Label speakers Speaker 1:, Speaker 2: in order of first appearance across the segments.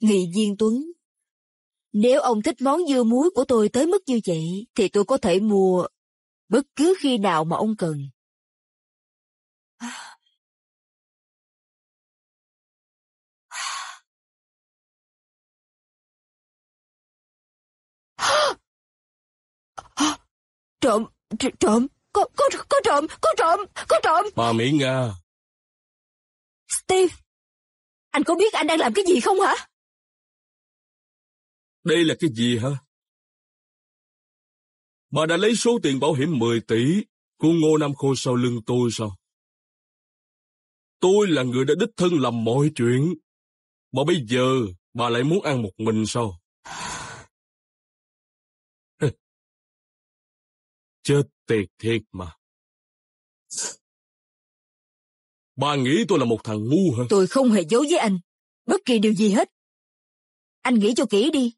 Speaker 1: Nghị Diên Tuấn Nếu ông thích
Speaker 2: món dưa muối của tôi tới mức như vậy, thì tôi có thể mua bất cứ khi nào mà ông cần. Trộm, trộm, có, có, có trộm, có trộm, có trộm. Bà Mỹ Nga. Steve, anh có biết anh đang làm cái gì không hả? Đây là cái gì hả? Bà đã lấy số tiền bảo hiểm 10 tỷ của
Speaker 3: Ngô Nam Khôi sau lưng tôi sao? Tôi là người đã đích thân làm mọi
Speaker 2: chuyện. Mà bây giờ bà lại muốn ăn một mình sao? Chết tiệt thiệt mà. Bà nghĩ tôi là một thằng ngu hả? Tôi không hề giấu với anh, bất kỳ điều gì hết. Anh nghĩ cho kỹ đi.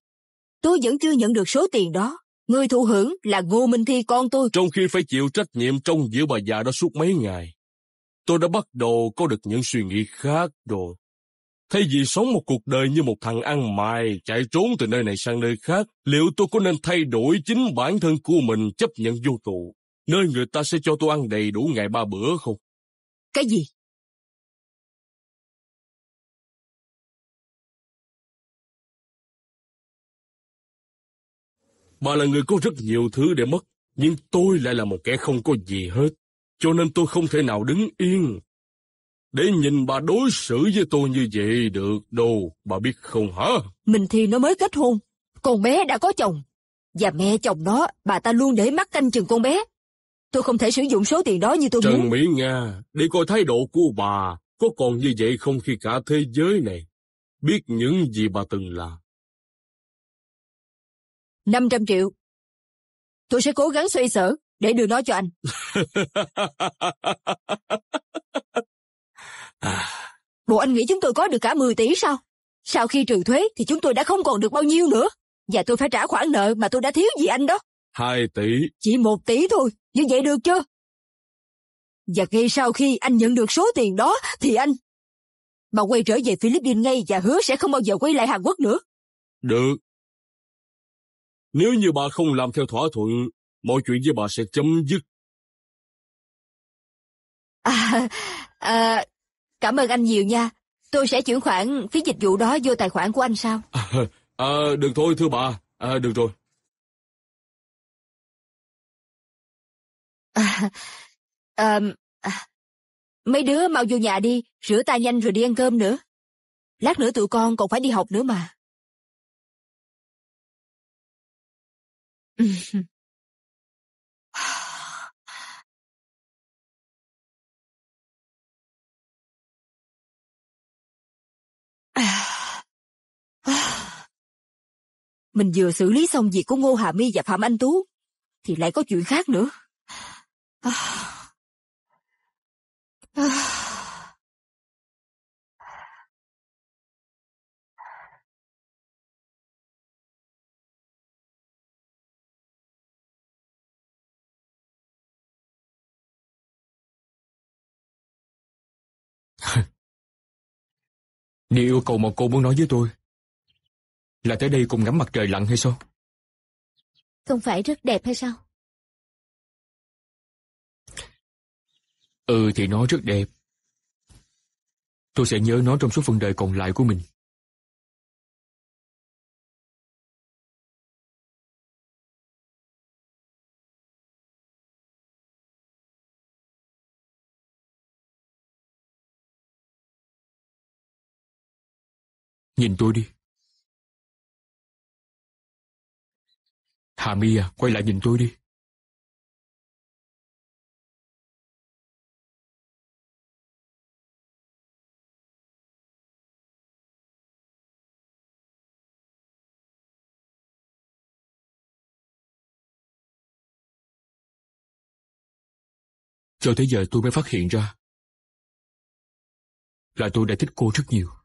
Speaker 2: Tôi vẫn
Speaker 1: chưa nhận được số tiền đó. Người thụ hưởng là Ngô Minh Thi con tôi.
Speaker 3: Trong khi phải chịu trách nhiệm trong giữa bà già đó suốt mấy ngày, tôi đã bắt đầu có được những suy nghĩ khác rồi. Thay vì sống một cuộc đời như một thằng ăn mày chạy trốn từ nơi này sang nơi khác, liệu tôi có nên thay đổi chính bản thân của mình chấp nhận vô tù nơi người ta sẽ cho
Speaker 2: tôi ăn đầy đủ ngày ba bữa không? Cái gì? Bà là người có rất nhiều thứ để mất, nhưng tôi lại là một kẻ không có gì
Speaker 3: hết, cho nên tôi không thể nào đứng yên. Để nhìn bà đối xử với tôi như vậy được đâu, bà biết không hả?
Speaker 1: Mình thì nó mới kết hôn, con bé đã có chồng. Và mẹ chồng đó bà ta luôn để mắt canh chừng con bé. Tôi không thể sử dụng số tiền đó như tôi Trần muốn. Trần
Speaker 3: Mỹ Nga, đi coi thái độ của bà, có còn như vậy không khi cả thế giới này biết những gì bà từng là.
Speaker 2: 500 triệu. Tôi sẽ cố gắng xoay sở để đưa nó cho anh. Bộ anh nghĩ
Speaker 1: chúng tôi có được cả 10 tỷ sao? Sau khi trừ thuế thì chúng tôi đã không còn được bao nhiêu nữa. Và tôi phải trả
Speaker 2: khoản nợ mà tôi đã thiếu gì anh đó. 2 tỷ. Chỉ 1 tỷ thôi, như vậy được chưa? Và ngay sau khi anh nhận được số tiền đó thì anh mà quay trở về Philippines ngay và hứa sẽ không bao giờ quay lại Hàn Quốc nữa. Được,
Speaker 3: nếu như bà không làm theo thỏa thuận, mọi chuyện với bà sẽ chấm dứt.
Speaker 2: À, à, cảm ơn anh nhiều nha. Tôi sẽ chuyển khoản phí dịch vụ đó vô tài khoản của anh sao? À, à, được thôi thưa bà, à, được rồi. À, à, mấy đứa mau vô nhà đi, rửa tay nhanh rồi đi ăn cơm nữa. Lát nữa tụi con còn phải đi học nữa mà. Ừ. Mình vừa xử lý xong việc của Ngô Hà My và Phạm Anh Tú, thì lại có chuyện khác nữa. Điều yêu cầu mà cô muốn nói với tôi là tới đây cùng ngắm mặt trời lặn hay sao? Không phải rất đẹp hay sao? Ừ thì nó rất đẹp. Tôi sẽ nhớ nó trong suốt phần đời còn lại của mình. Nhìn tôi đi. Hà My à, quay lại nhìn tôi đi. Cho tới giờ tôi mới phát hiện ra là tôi đã thích cô rất nhiều.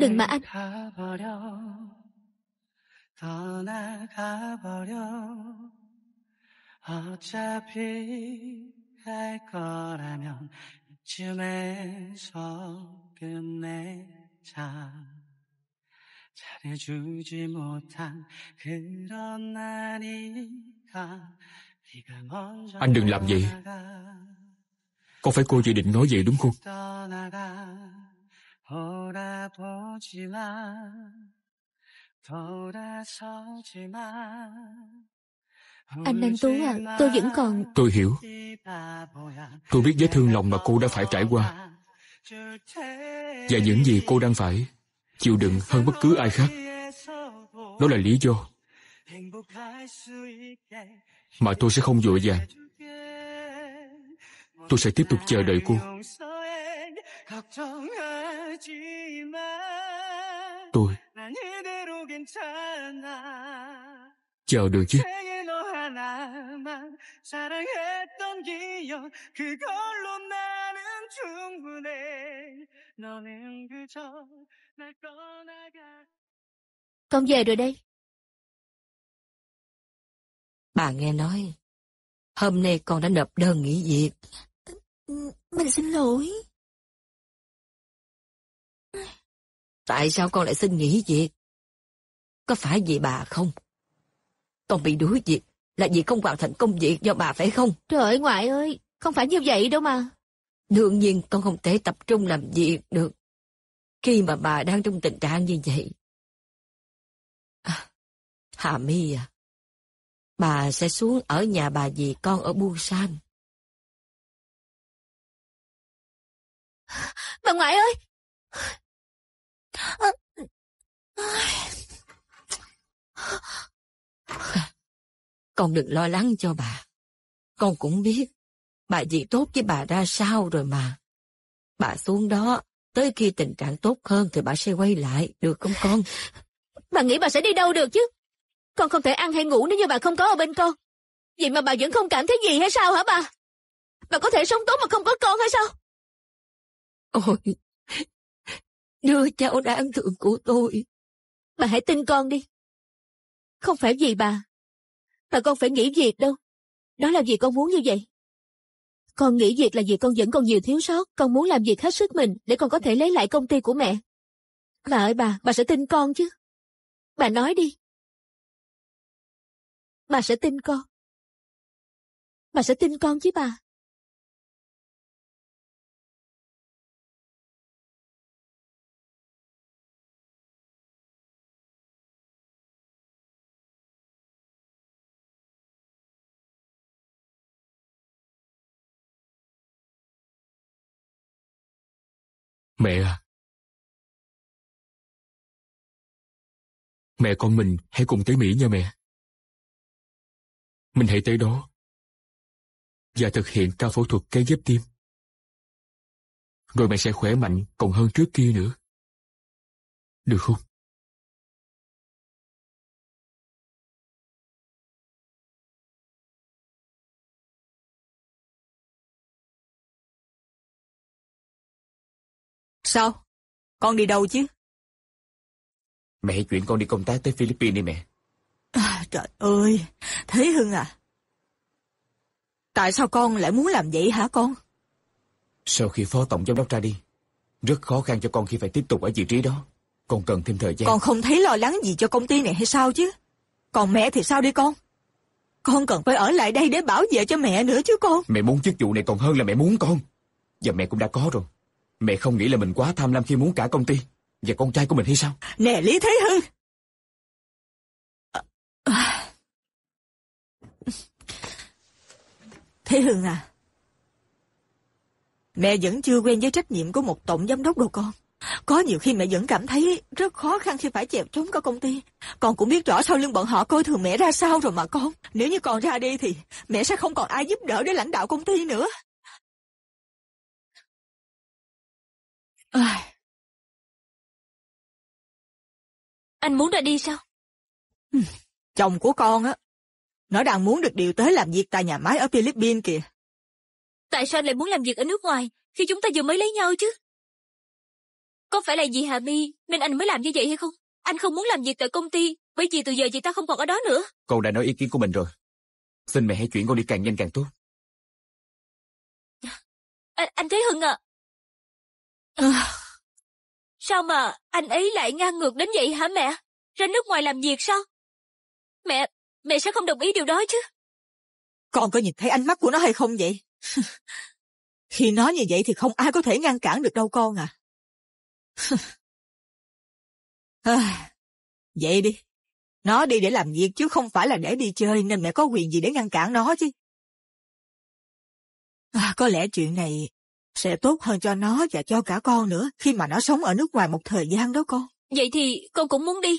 Speaker 2: Đừng mà anh.
Speaker 3: Anh đừng làm gì. Có phải cô dự định nói gì đúng không 돌아보지만 돌아서지만
Speaker 1: anh Đăng Tú à, tôi vẫn
Speaker 3: còn... Tôi hiểu. Tôi biết vết thương lòng mà cô đã phải trải qua. Và những gì cô đang phải chịu đựng hơn bất cứ ai khác. Đó là lý do mà tôi sẽ không vội vàng. Tôi sẽ tiếp tục chờ đợi cô. chờ được chứ
Speaker 2: con về rồi đây bà nghe nói hôm nay con đã nộp đơn nghỉ việc mình xin lỗi tại sao con lại xin nghỉ việc có phải vì bà không con bị đuổi việc
Speaker 1: là vì không hoàn thành công việc do bà phải không? Trời ơi ngoại ơi, không phải như vậy đâu mà.
Speaker 2: Đương nhiên con không thể tập trung làm việc được. Khi mà bà đang trong tình trạng như vậy. À, Hà My à, bà sẽ xuống ở nhà bà dì con ở Buôn San. Bà ngoại ơi! À, Con đừng lo lắng cho bà. Con cũng biết, bà chỉ tốt với bà ra sao rồi
Speaker 1: mà. Bà xuống đó, tới khi tình trạng tốt hơn thì bà sẽ quay lại, được không con? Bà nghĩ bà sẽ đi đâu được chứ? Con không thể ăn hay ngủ nếu như bà không có ở bên con.
Speaker 2: Vậy mà bà vẫn không cảm thấy gì hay sao hả bà? Bà có thể sống tốt mà không có con hay sao? Ôi, đứa cháu đáng thương của tôi. Bà hãy tin con đi. Không phải vì bà mà con phải nghỉ việc đâu. Đó là vì con muốn như vậy. Con nghỉ việc là vì con vẫn còn nhiều thiếu sót, con muốn làm việc hết sức mình để con có thể lấy lại công ty của mẹ. Bà ơi bà, bà sẽ tin con chứ. Bà nói đi. Bà sẽ tin con. Bà sẽ tin con chứ bà. Mẹ à! Mẹ con mình hãy cùng tới Mỹ nha mẹ. Mình hãy tới đó và thực hiện ca phẫu thuật cây ghép tim. Rồi mẹ sẽ khỏe mạnh còn hơn trước kia nữa. Được không? Sao? Con đi đâu chứ? Mẹ chuyện con đi công tác tới Philippines đi mẹ. À, trời ơi, Thế Hưng
Speaker 1: à. Tại sao con lại muốn làm vậy hả con?
Speaker 3: Sau khi phó tổng giám đốc ra đi, rất khó khăn cho con khi phải tiếp tục ở vị trí đó. Con cần thêm thời gian. Con
Speaker 1: không thấy lo lắng gì cho công ty này hay sao chứ? Còn mẹ thì sao đi con? Con cần phải ở lại đây để bảo vệ cho mẹ nữa chứ con.
Speaker 3: Mẹ muốn chức vụ này còn hơn là mẹ muốn con. Giờ mẹ cũng đã có rồi. Mẹ không nghĩ là mình quá tham lam khi muốn cả công ty và con trai của mình hay sao?
Speaker 2: Nè Lý Thế Hưng! Thế Hưng à, mẹ
Speaker 1: vẫn chưa quen với trách nhiệm của một tổng giám đốc đâu con. Có nhiều khi mẹ vẫn cảm thấy rất khó khăn khi phải chèo chống cả công ty. Con cũng biết rõ sau lưng bọn họ coi thường mẹ ra sao rồi mà con. Nếu như con
Speaker 2: ra đi thì mẹ sẽ không còn ai giúp đỡ để lãnh đạo công ty nữa. À... Anh muốn ra đi sao? Ừ, chồng của con á, nó đang muốn được điều tới làm việc tại nhà máy ở Philippines kìa. Tại sao anh lại muốn làm việc ở nước ngoài khi chúng ta vừa mới lấy nhau chứ? Có phải là vì Hà My nên anh mới làm như vậy hay không? Anh không muốn làm việc tại công ty bởi vì từ giờ chị ta không còn ở đó nữa.
Speaker 3: Con đã nói ý kiến của mình rồi.
Speaker 2: Xin mẹ hãy chuyển con đi càng nhanh càng tốt. À, anh Thế Hưng à, Sao mà anh ấy lại ngang ngược đến vậy hả mẹ? Ra nước ngoài làm việc sao? Mẹ, mẹ sẽ không đồng ý điều đó chứ. Con có nhìn thấy ánh mắt của nó hay không vậy? Khi nó như vậy thì không ai có thể ngăn cản được đâu con à. à vậy đi. Nó đi để làm việc chứ không phải là để đi chơi nên mẹ có quyền gì để ngăn cản nó chứ. À, có lẽ chuyện này sẽ
Speaker 1: tốt hơn cho nó và cho cả con nữa khi mà nó sống ở nước ngoài một thời gian đó con. Vậy thì con cũng muốn đi.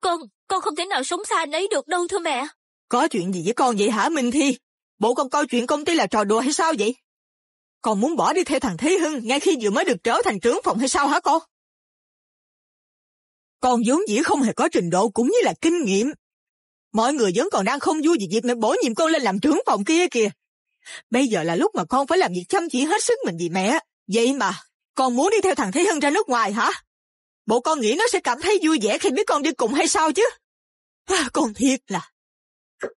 Speaker 1: Con, con không thể nào sống xa anh ấy được đâu thưa mẹ. Có chuyện gì với
Speaker 2: con vậy hả Minh Thi? Bộ con coi chuyện công ty là trò đùa hay sao vậy? Con muốn bỏ đi theo thằng Thế Hưng ngay khi vừa mới được trở thành trưởng phòng hay sao hả con? Con vốn dĩ không hề có trình độ cũng như là kinh nghiệm. Mọi người vẫn còn đang không vui vì việc mẹ
Speaker 1: bổ nhiệm con lên làm trưởng phòng kia kìa. Bây giờ là lúc mà con phải làm việc chăm chỉ hết sức mình vì mẹ. Vậy mà, con muốn đi theo thằng Thế Hưng ra nước ngoài hả? Bộ con nghĩ nó sẽ cảm thấy
Speaker 2: vui vẻ khi biết con đi cùng hay sao chứ? À, con thiệt là...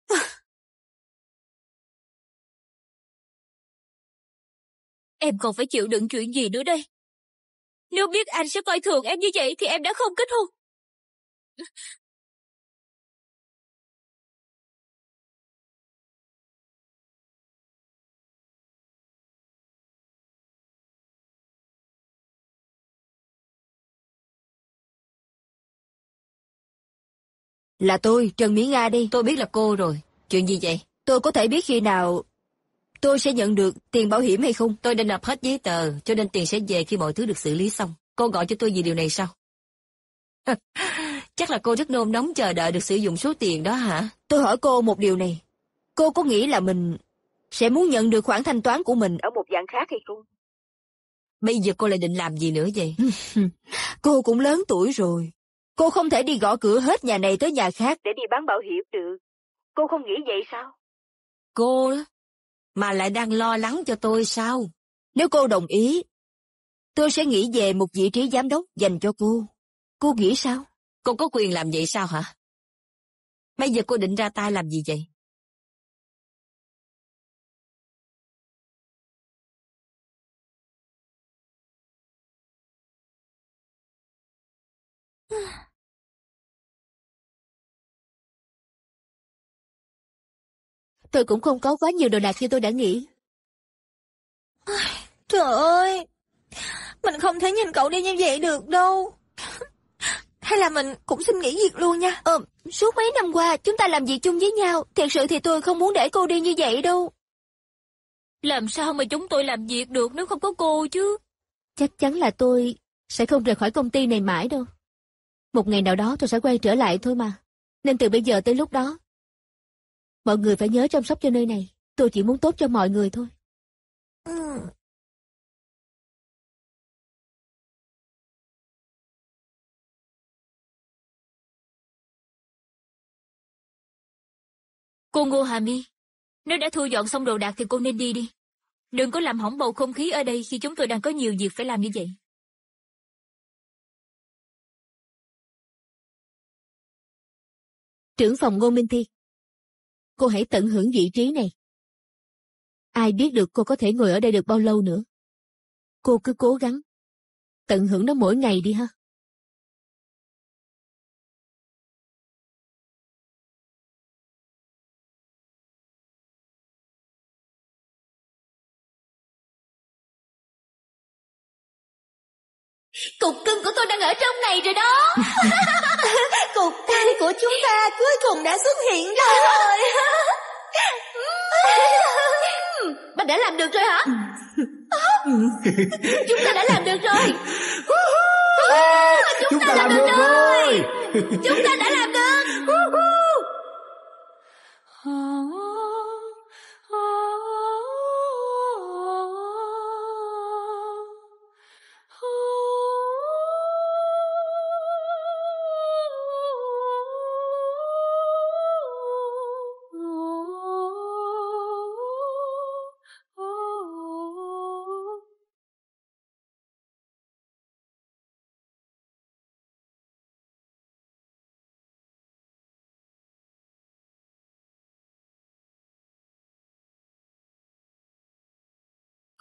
Speaker 2: À. Em còn phải chịu đựng chuyện gì nữa đây? Nếu biết anh sẽ coi thường em như vậy thì em đã không kết hôn. Là tôi, Trần Mỹ Nga đi. Tôi biết là cô rồi. Chuyện gì
Speaker 1: vậy? Tôi có thể biết khi nào tôi sẽ nhận được tiền bảo hiểm hay không? Tôi đã nộp hết giấy tờ, cho nên tiền sẽ về khi mọi thứ được xử lý xong. Cô gọi cho tôi vì điều này sao? Chắc là cô rất nôn nóng chờ đợi được sử dụng số tiền đó hả? Tôi hỏi cô một điều này. Cô có nghĩ là mình sẽ muốn nhận được khoản thanh toán của mình ở một dạng khác hay không? Bây giờ cô lại định làm gì nữa vậy? cô cũng lớn tuổi rồi. Cô không thể đi gõ cửa hết nhà này tới nhà khác để đi bán bảo hiểm được. Cô không nghĩ vậy sao?
Speaker 2: Cô mà lại đang lo lắng cho tôi sao? Nếu cô đồng ý, tôi sẽ nghĩ về một vị trí giám đốc dành cho cô. Cô nghĩ sao? Cô có quyền làm vậy sao hả? Bây giờ cô định ra tay làm gì vậy? Tôi cũng không có quá nhiều đồ đạc như tôi đã nghĩ. Trời
Speaker 1: ơi, mình không thể nhìn cậu đi như vậy được đâu. Hay là mình cũng xin nghỉ việc luôn nha. Ờ, suốt mấy năm qua chúng ta làm việc chung với nhau, thiệt sự thì tôi không muốn để cô đi như vậy đâu. Làm sao mà chúng tôi làm việc được nếu không có cô chứ? Chắc chắn là tôi sẽ không rời khỏi công ty này mãi đâu. Một
Speaker 2: ngày nào đó tôi sẽ quay trở lại thôi mà. Nên từ bây giờ tới lúc đó, Mọi người phải nhớ chăm sóc cho nơi này. Tôi chỉ muốn tốt cho mọi người thôi. Cô Ngô Hà Mi, nếu đã thu dọn xong đồ đạc thì cô nên đi đi. Đừng có làm hỏng bầu không khí ở đây khi chúng tôi đang có nhiều việc phải làm như vậy. Trưởng phòng Ngô Minh Thi cô hãy tận hưởng vị trí này. Ai biết được cô có thể ngồi ở đây được bao lâu nữa. Cô cứ cố gắng. Tận hưởng nó mỗi ngày đi ha. Cục cưng của tôi đang ở trong này rồi đó chúng ta cuối cùng đã xuất hiện rồi
Speaker 1: mình đã làm được rồi hả? Chúng ta đã làm được rồi Chúng ta đã làm được
Speaker 2: rồi Chúng ta đã làm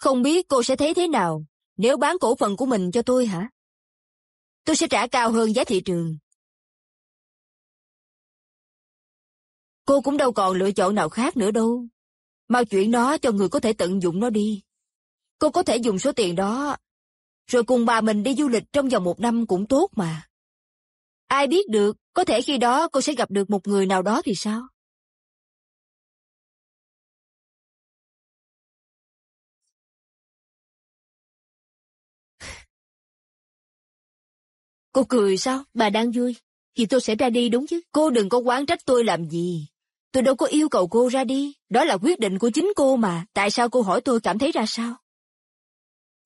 Speaker 2: Không biết cô sẽ thấy thế nào nếu bán cổ phần của mình cho tôi hả? Tôi sẽ trả cao hơn giá thị trường. Cô cũng đâu còn lựa chọn nào khác nữa đâu. Mau chuyển nó cho người có thể tận dụng nó đi. Cô có thể dùng số tiền đó, rồi cùng bà mình đi du lịch trong vòng một năm cũng tốt mà. Ai biết được, có thể khi đó cô sẽ gặp được một người nào đó thì sao? Cô cười sao? Bà đang vui. Thì tôi sẽ ra đi đúng chứ. Cô đừng có quán trách tôi làm gì. Tôi đâu có yêu cầu cô ra
Speaker 1: đi. Đó là quyết định của chính cô mà. Tại sao cô hỏi tôi cảm thấy ra sao?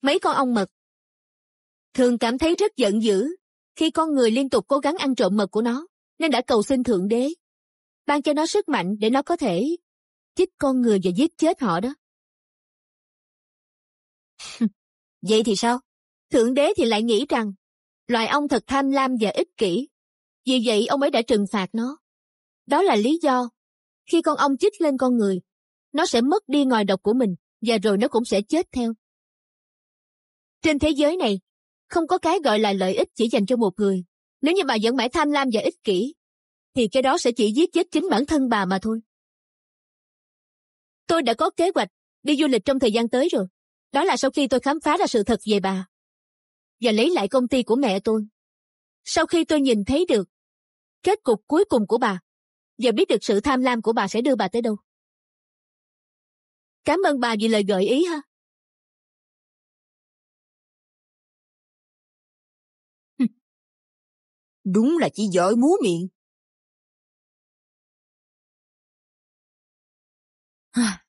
Speaker 1: Mấy con ong mật thường cảm thấy rất giận dữ khi con người liên tục cố gắng
Speaker 2: ăn trộm mật của nó, nên đã cầu xin Thượng Đế. Ban cho nó sức mạnh để nó có thể chích con người và giết chết họ đó. Vậy thì sao? Thượng Đế thì lại nghĩ rằng Loại ong thật tham lam và ích kỷ. Vì vậy ông ấy đã trừng phạt nó. Đó là lý do. Khi con ong chích lên con người, nó sẽ mất đi ngòi độc của mình và rồi nó cũng sẽ chết theo. Trên thế giới này, không có cái gọi là lợi ích chỉ dành cho một người. Nếu như bà vẫn mãi tham lam và ích kỷ, thì cái đó sẽ chỉ giết chết chính bản thân bà mà thôi. Tôi đã có kế hoạch đi du lịch trong thời gian tới rồi. Đó là sau khi tôi khám phá ra sự thật về bà và lấy lại công ty của mẹ tôi. Sau khi tôi nhìn thấy được kết cục cuối cùng của bà và biết được sự tham lam của bà sẽ đưa bà tới đâu. Cảm ơn bà vì lời gợi ý ha. Đúng là chỉ giỏi múa miệng. À.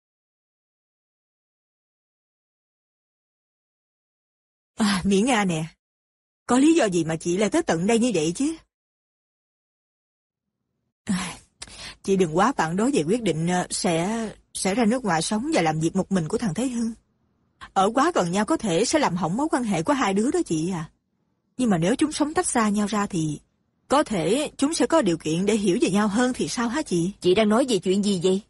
Speaker 2: À, Mỹ Nga nè, có lý do gì mà chị lại tới tận đây như vậy chứ? À, chị đừng quá phản đối về quyết định ờ,
Speaker 1: sẽ sẽ ra nước ngoài sống và làm việc một mình của thằng Thế Hưng. Ở quá gần nhau có thể sẽ làm hỏng mối quan hệ của hai đứa đó chị à. Nhưng mà nếu chúng sống tách xa nhau ra thì có thể chúng sẽ có điều kiện để hiểu về nhau hơn thì sao hả chị? Chị đang nói về chuyện gì vậy?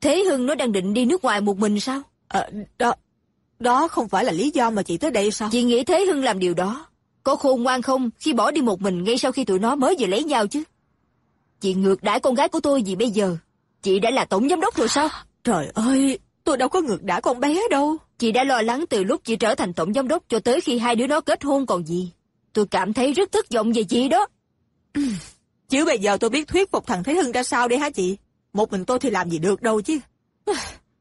Speaker 1: Thế Hưng nó đang định đi nước ngoài một mình sao? À, đó, đó không phải là lý do mà chị tới đây sao? Chị nghĩ Thế Hưng làm điều đó. Có khôn ngoan không khi bỏ đi một mình ngay sau khi tụi nó mới vừa lấy nhau chứ? Chị ngược đãi con gái của tôi gì bây giờ? Chị đã là tổng giám đốc rồi sao? Trời ơi, tôi đâu có ngược đãi con bé đâu. Chị đã lo lắng từ lúc chị trở thành tổng giám đốc cho tới khi hai đứa nó kết hôn còn gì. Tôi cảm thấy rất thất vọng về chị đó. chứ bây giờ tôi biết thuyết phục thằng Thế Hưng ra sao đây hả chị? Một mình tôi thì làm gì được đâu chứ.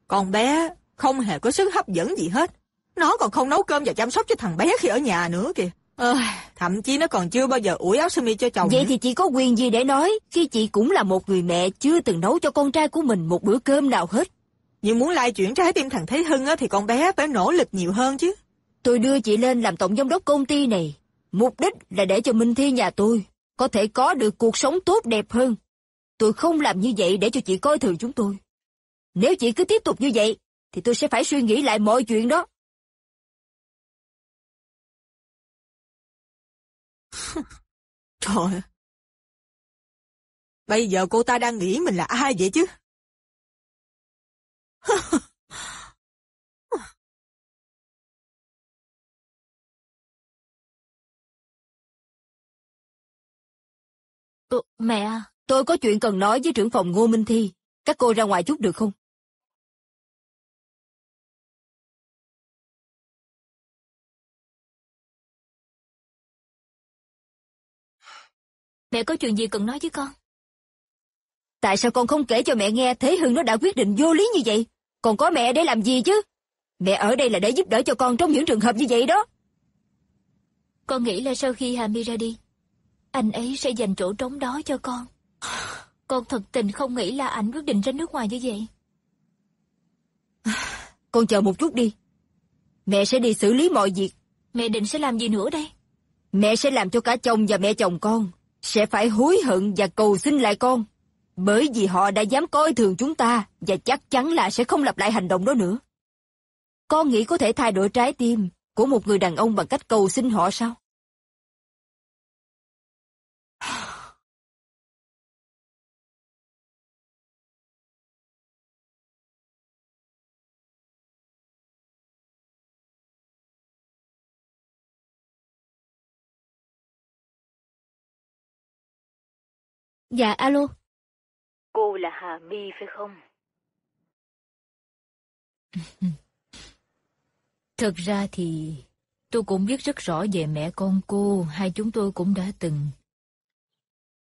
Speaker 1: Con bé, không hề có sức hấp dẫn gì hết. Nó còn không nấu cơm và chăm sóc cho thằng bé khi ở nhà nữa kìa. Ôi, thậm chí nó còn chưa bao giờ ủi áo sơ mi cho chồng. Vậy nữa. thì chị có quyền gì để nói khi chị cũng là một người mẹ chưa từng nấu cho con trai của mình một bữa cơm nào hết. Nhưng muốn lai chuyển trái tim thằng Thế Hưng á, thì con bé phải nỗ lực nhiều hơn chứ. Tôi đưa chị lên làm tổng giám đốc công ty này. Mục đích là để cho Minh Thi nhà tôi có thể có được cuộc sống tốt đẹp hơn. Tôi không làm như vậy để cho chị coi thường chúng tôi.
Speaker 2: Nếu chị cứ tiếp tục như vậy, thì tôi sẽ phải suy nghĩ lại mọi chuyện đó. Trời Bây giờ cô ta đang nghĩ mình là ai vậy chứ? Mẹ, à? tôi có chuyện cần nói với trưởng phòng Ngô Minh Thi. Các cô ra ngoài chút được không? Mẹ có chuyện gì cần nói với con? Tại sao con không kể cho mẹ nghe Thế
Speaker 1: Hưng nó đã quyết định vô lý như vậy? Còn có mẹ để làm gì chứ? Mẹ ở đây là để giúp đỡ cho con trong những trường hợp như vậy đó. Con nghĩ là sau khi Hà My ra đi, anh ấy sẽ dành chỗ trống đó cho con. Con thật tình không nghĩ là ảnh quyết định ra nước ngoài như vậy. Con chờ một chút đi. Mẹ sẽ đi xử lý mọi việc. Mẹ định sẽ làm gì nữa đây? Mẹ sẽ làm cho cả chồng và mẹ chồng con sẽ phải hối hận và cầu xin lại con. Bởi vì họ đã dám coi thường chúng ta
Speaker 2: và chắc chắn là sẽ không lặp lại hành động đó nữa. Con nghĩ có thể thay đổi trái tim của một người đàn ông bằng cách cầu xin họ sao? Dạ alo. Cô là Hà My phải không? Thật ra
Speaker 1: thì tôi cũng biết rất rõ về mẹ con cô, hai chúng tôi cũng đã từng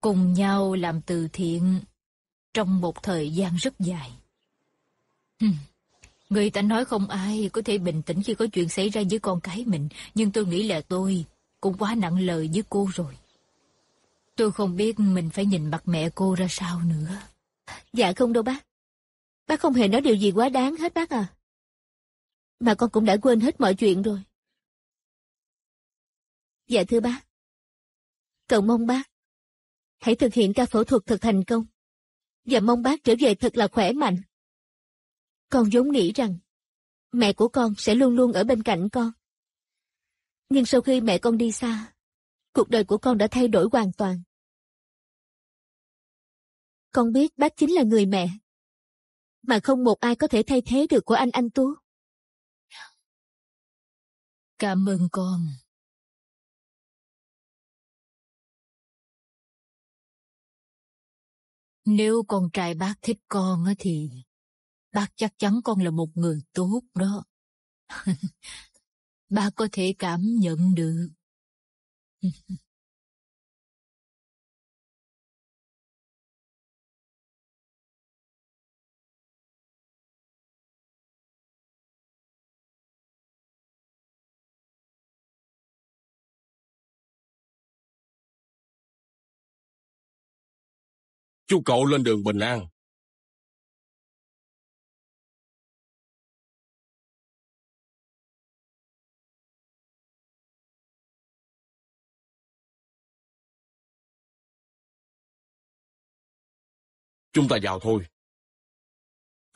Speaker 1: cùng nhau làm từ thiện trong một thời gian rất dài. Người ta nói không ai có thể bình tĩnh khi có chuyện xảy ra với con cái mình, nhưng tôi nghĩ là tôi cũng quá nặng lời với cô rồi. Tôi không biết mình phải nhìn mặt mẹ cô ra sao nữa. Dạ không đâu bác.
Speaker 2: Bác không hề nói điều gì quá đáng hết bác à. Mà con cũng đã quên hết mọi chuyện rồi. Dạ thưa bác. Cậu mong bác. Hãy thực hiện ca phẫu thuật thật thành công. Và mong bác trở về thật là khỏe mạnh. Con vốn nghĩ rằng mẹ của con sẽ luôn luôn ở bên cạnh con. Nhưng sau khi mẹ con đi xa, cuộc đời của con đã thay đổi hoàn toàn. Con biết bác chính là người mẹ. Mà không một ai có thể thay thế được của anh anh Tú. Cảm ơn con. Nếu con trai bác thích con thì bác chắc chắn con là một người tốt đó. bác có thể cảm nhận được. Chú cậu lên đường bình an. Chúng ta vào thôi.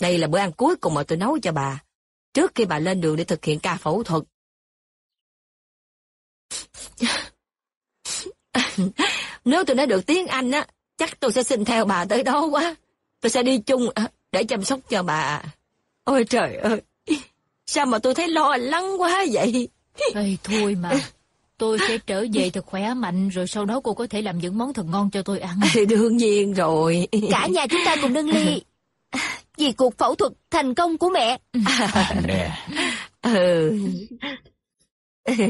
Speaker 2: Đây là bữa ăn cuối cùng mà tôi nấu cho bà, trước khi bà lên đường để thực hiện ca phẫu thuật.
Speaker 1: Nếu tôi nói được tiếng Anh á, Chắc tôi sẽ xin theo bà tới đó quá. Tôi sẽ đi chung à, để chăm sóc cho bà. Ôi trời ơi, sao mà tôi thấy lo lắng quá vậy? Ê, thôi mà, tôi sẽ trở về thật khỏe mạnh rồi sau đó cô có thể làm những món thật ngon cho tôi ăn. Thì đương nhiên rồi. Cả nhà chúng ta cùng nâng ly.
Speaker 2: Vì cuộc phẫu thuật thành công của mẹ. À, nè. Ừ.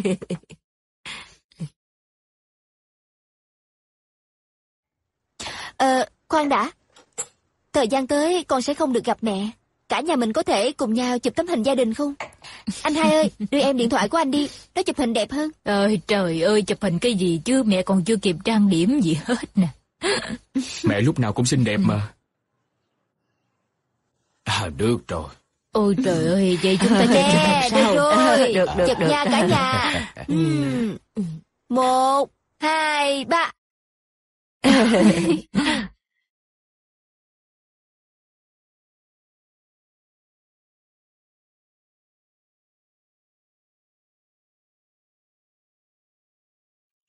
Speaker 2: Ờ, khoan đã. Thời gian tới con sẽ không
Speaker 1: được gặp mẹ. Cả nhà mình có thể cùng nhau chụp tấm hình gia đình không? Anh hai ơi, đưa em điện thoại của anh đi. Nó chụp hình đẹp hơn. Ơi trời ơi, chụp hình cái gì chứ mẹ còn chưa kịp trang điểm gì hết nè.
Speaker 3: Mẹ lúc nào cũng xinh đẹp mà. À, được rồi.
Speaker 1: Ôi trời ơi, vậy chúng ta chơi chụp hình sao? Được rồi, được, được, chụp được.
Speaker 2: nha cả nhà. Một, hai, ba.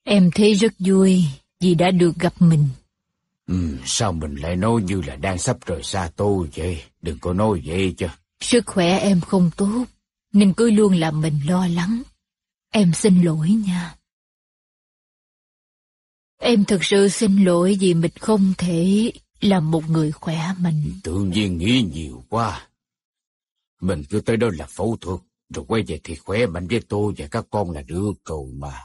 Speaker 2: Em thấy rất vui vì đã được gặp mình.
Speaker 3: Ừ, sao mình lại nói như là đang sắp rời xa tôi vậy? Đừng có nói vậy chứ.
Speaker 2: Sức khỏe em không tốt, nên cứ luôn làm mình lo lắng. Em xin lỗi nha. Em thật
Speaker 1: sự xin lỗi vì mình không thể là một người khỏe mạnh.
Speaker 3: Tự nhiên nghĩ nhiều quá. Mình cứ tới đó là phẫu thuật, rồi quay về thì khỏe mạnh với
Speaker 2: tôi và các con là đứa cầu mà.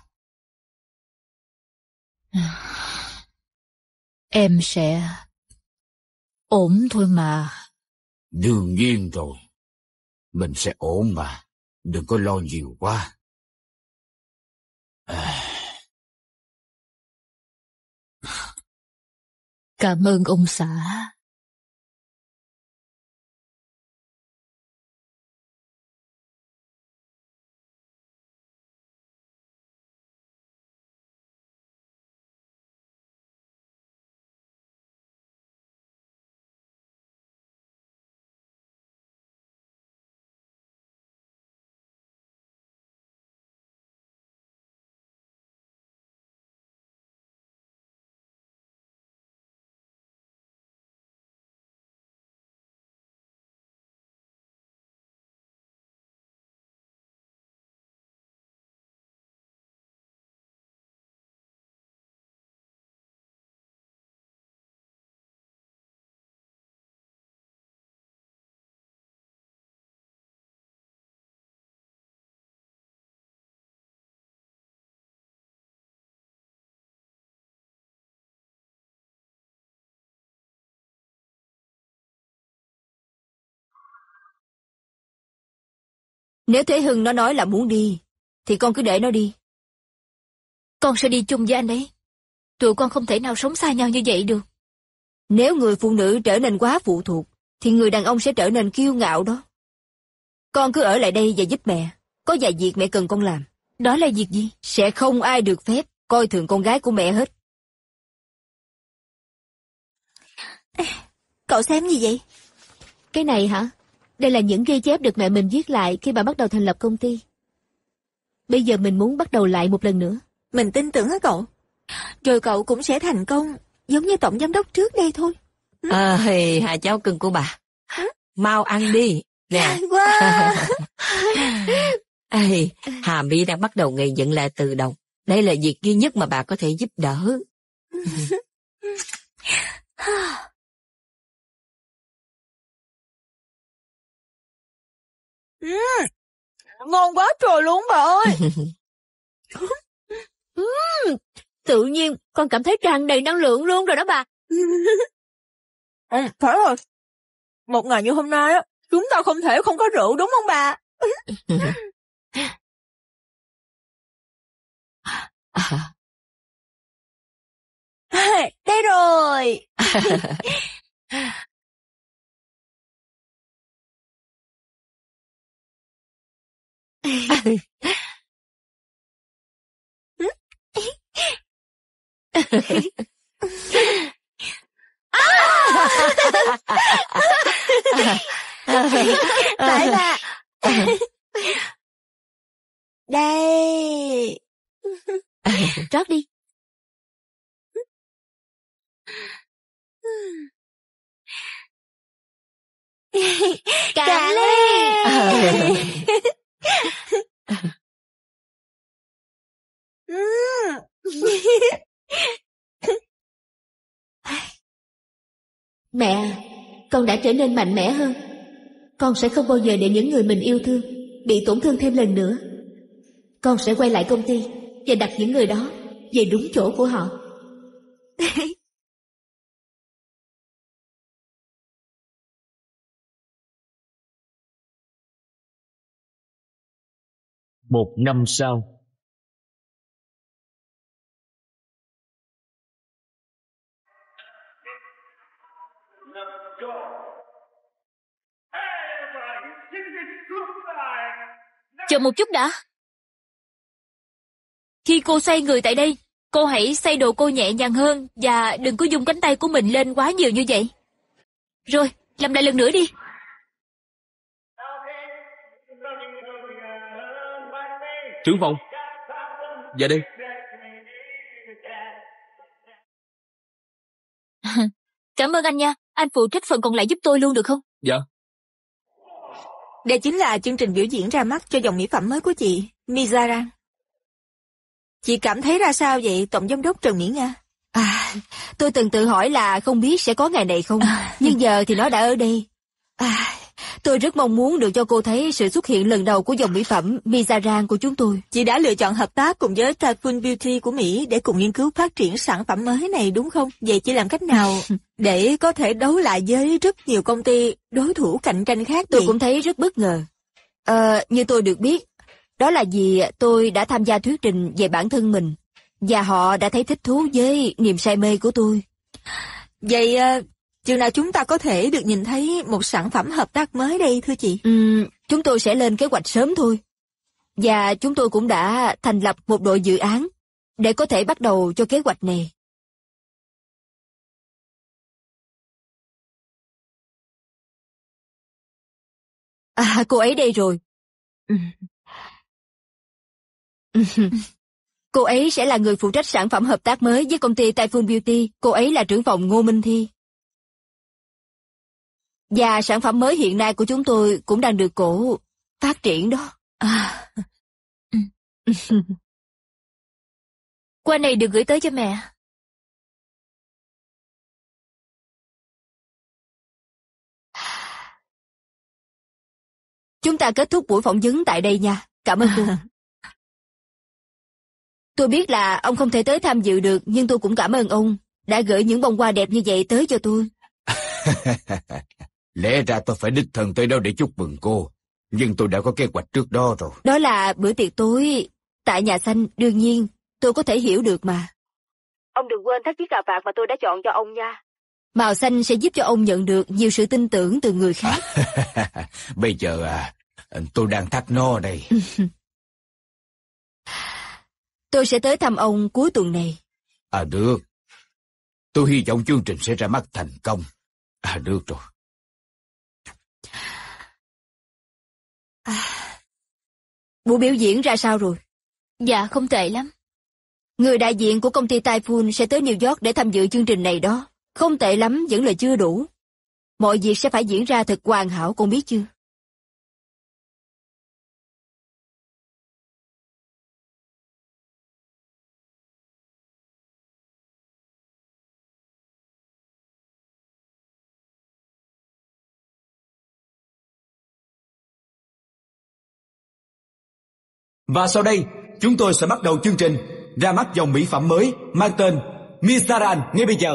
Speaker 2: Em sẽ... ổn thôi mà. Đương nhiên rồi. Mình sẽ ổn mà. Đừng có lo nhiều quá. À... Cảm ơn ông xã. Nếu Thế Hưng nó nói là muốn đi, thì con cứ để nó đi. Con sẽ đi chung với anh ấy. Tụi con không thể nào sống xa nhau như vậy được. Nếu người phụ nữ trở nên quá phụ thuộc, thì người đàn
Speaker 1: ông sẽ trở nên kiêu ngạo đó. Con cứ ở lại đây và giúp mẹ. Có vài việc mẹ cần
Speaker 2: con làm. Đó là việc gì? Sẽ không ai được phép coi thường con gái của mẹ hết. Cậu xem gì vậy?
Speaker 1: Cái này hả? Đây là những ghi chép được mẹ mình viết lại khi bà bắt đầu thành lập công ty. Bây giờ mình muốn bắt đầu lại một lần nữa. Mình tin tưởng á cậu. Rồi cậu cũng sẽ thành công, giống như tổng giám đốc trước đây thôi. Ờ, à, hì, hai cháu cưng của bà. Mau ăn đi. Nè. Wow. Ê,
Speaker 2: Hà My đang bắt đầu ngày dựng lại từ đầu. Đây là việc duy nhất mà bà có thể giúp đỡ. Ừ, ngon quá trời luôn bà ơi. ừ, tự nhiên con cảm thấy tràn đầy năng lượng luôn rồi đó bà. ừ, phải rồi. Một ngày như hôm nay á, chúng ta không thể không có rượu đúng không bà? à. Đây rồi. Lại là Đây Rót đi Cà lê Mẹ, con đã trở nên mạnh mẽ hơn. Con sẽ không bao giờ để những người mình yêu thương bị tổn thương thêm lần nữa. Con sẽ quay lại công ty và đặt những người đó về đúng chỗ của họ. Một năm sau Chờ một chút đã. Khi cô xoay người tại đây, cô hãy xoay đồ cô nhẹ nhàng hơn và đừng có dùng cánh tay của mình lên quá nhiều như vậy. Rồi, làm lại lần nữa đi.
Speaker 3: Trưởng phòng. về dạ đây.
Speaker 2: Cảm ơn anh nha, anh phụ trách phần còn lại giúp tôi luôn được không? Dạ, đây chính là chương trình biểu diễn ra mắt cho dòng mỹ phẩm mới của chị,
Speaker 1: Mizara. Chị cảm thấy ra sao vậy, Tổng Giám đốc Trần Mỹ Nga? À, tôi từng tự hỏi là không biết sẽ có ngày này không, à. nhưng giờ thì nó đã ở đây. À, Tôi rất mong muốn được cho cô thấy sự xuất hiện lần đầu của dòng mỹ phẩm Mizaran của chúng tôi. Chị đã lựa chọn hợp tác cùng với Typhoon Beauty của Mỹ để cùng nghiên cứu phát triển sản phẩm mới này đúng không? Vậy chị làm cách nào để có thể đấu lại với rất nhiều công ty đối thủ cạnh tranh khác Tôi vậy? cũng thấy rất bất ngờ. à, như tôi được biết, đó là vì tôi đã tham gia thuyết trình về bản thân mình và họ đã thấy thích thú với niềm say mê của tôi. Vậy ờ, Chừng nào chúng ta có thể được nhìn thấy một sản phẩm hợp tác mới đây thưa chị? Ừ, chúng tôi sẽ lên kế hoạch sớm thôi. Và chúng tôi
Speaker 2: cũng đã thành lập một đội dự án để có thể bắt đầu cho kế hoạch này. À, cô ấy đây rồi. cô ấy sẽ là người phụ trách sản phẩm hợp tác mới với công ty Typhoon Beauty. Cô ấy là trưởng phòng Ngô Minh Thi. Và sản phẩm mới hiện nay của chúng tôi cũng đang được cổ phát triển đó. À. Qua này được gửi tới cho mẹ. Chúng ta kết thúc buổi phỏng vấn tại đây nha. Cảm ơn cô. tôi biết là ông không thể tới tham dự được, nhưng tôi cũng cảm ơn ông
Speaker 1: đã gửi những bông hoa đẹp như vậy tới cho tôi.
Speaker 3: Lẽ ra tôi phải đích thân tới đó để chúc mừng cô, nhưng tôi đã có kế hoạch trước đó rồi.
Speaker 1: Đó là bữa tiệc tối, tại nhà xanh đương nhiên, tôi có thể hiểu được mà. Ông đừng quên thắt chiếc cà vạt mà tôi đã chọn cho ông nha. Màu xanh sẽ giúp cho ông nhận được nhiều sự tin tưởng từ người khác.
Speaker 3: Bây giờ à, tôi đang thắt nó đây.
Speaker 2: tôi sẽ tới thăm ông cuối tuần này. À được. Tôi hy vọng chương trình sẽ ra mắt thành công. À được rồi. À, buổi biểu diễn ra sao rồi? Dạ, không tệ lắm. Người đại diện của công ty Typhoon sẽ tới New York để tham dự chương trình này đó. Không tệ lắm, vẫn là chưa đủ. Mọi việc sẽ phải diễn ra thật hoàn hảo, con biết chưa? Và sau đây, chúng tôi sẽ bắt đầu chương trình ra mắt dòng mỹ phẩm mới mang tên Mizaran ngay bây giờ.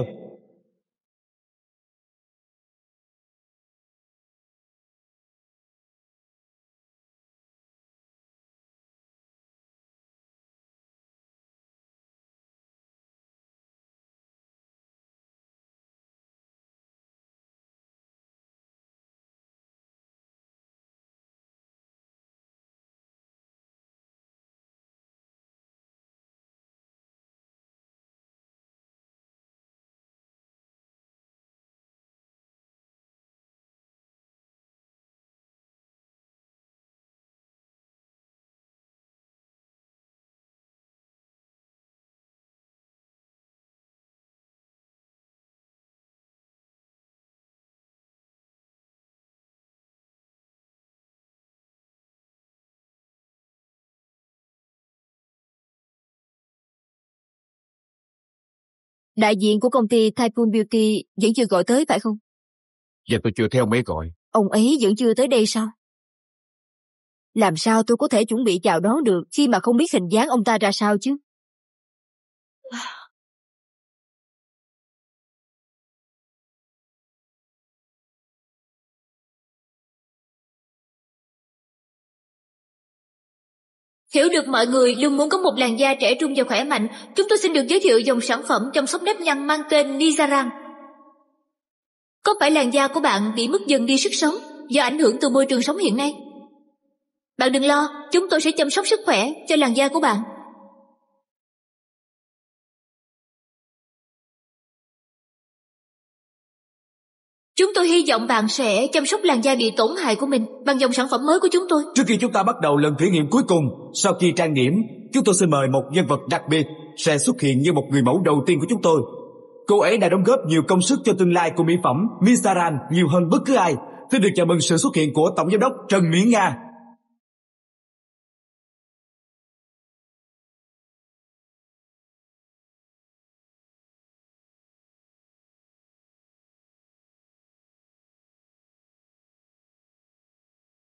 Speaker 2: Đại diện của công ty Typhoon Beauty vẫn chưa gọi tới phải không? Dạ tôi chưa theo mấy gọi. Ông ấy vẫn chưa tới đây sao? Làm sao tôi có thể chuẩn bị chào đón được khi mà không biết hình dáng ông ta ra sao chứ? Hiểu được mọi người luôn muốn có một làn da trẻ trung và khỏe mạnh, chúng tôi xin được giới thiệu dòng sản phẩm chăm sóc nếp nhăn
Speaker 1: mang tên Nizaran. Có phải làn da của bạn bị mất dần đi sức sống
Speaker 2: do ảnh hưởng từ môi trường sống hiện nay? Bạn đừng lo, chúng tôi sẽ chăm sóc sức khỏe cho làn da của bạn. Chúng tôi hy vọng bạn sẽ chăm sóc làn da bị tổn hại của mình bằng dòng sản phẩm mới của chúng tôi.
Speaker 3: Trước khi chúng ta bắt đầu lần thử nghiệm cuối cùng, sau khi trang điểm, chúng tôi xin mời một nhân vật đặc biệt sẽ xuất hiện như một người mẫu đầu tiên của chúng tôi. Cô ấy đã đóng góp nhiều công sức cho tương lai của mỹ phẩm Misaran nhiều hơn bất cứ ai. xin được chào mừng
Speaker 2: sự xuất hiện của Tổng Giám đốc Trần Mỹ Nga.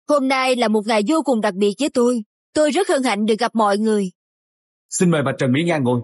Speaker 2: Hôm nay là một ngày vô cùng đặc biệt với tôi. Tôi rất hân hạnh được gặp mọi người. Xin mời bà Trần Mỹ Nga ngồi.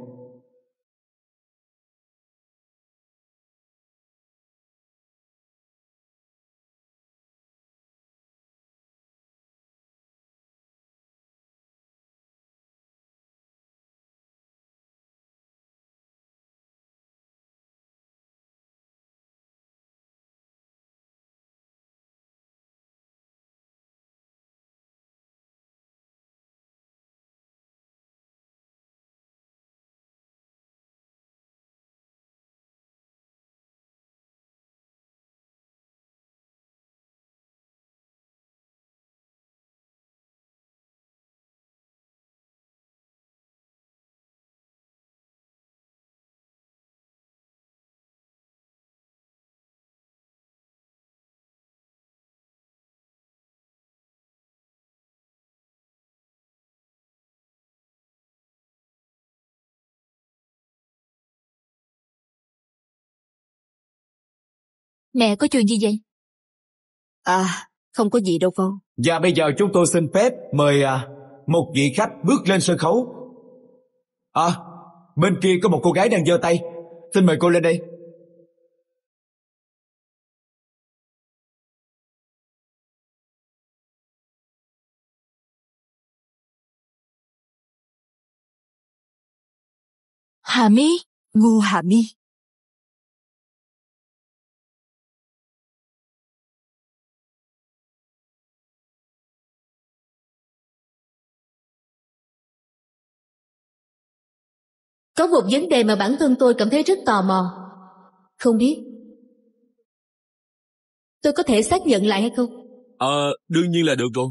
Speaker 2: Mẹ có chuyện gì vậy? À, không có gì đâu con. Và bây giờ chúng tôi xin phép mời à, một vị khách bước lên sân khấu. À, bên kia có một cô gái đang giơ tay. Xin mời cô lên đây. Hà Mi, Ngô Hà Mi. Có một vấn đề mà bản thân tôi cảm thấy rất tò mò. Không biết. Tôi có thể xác nhận lại hay không? Ờ, đương nhiên là được rồi.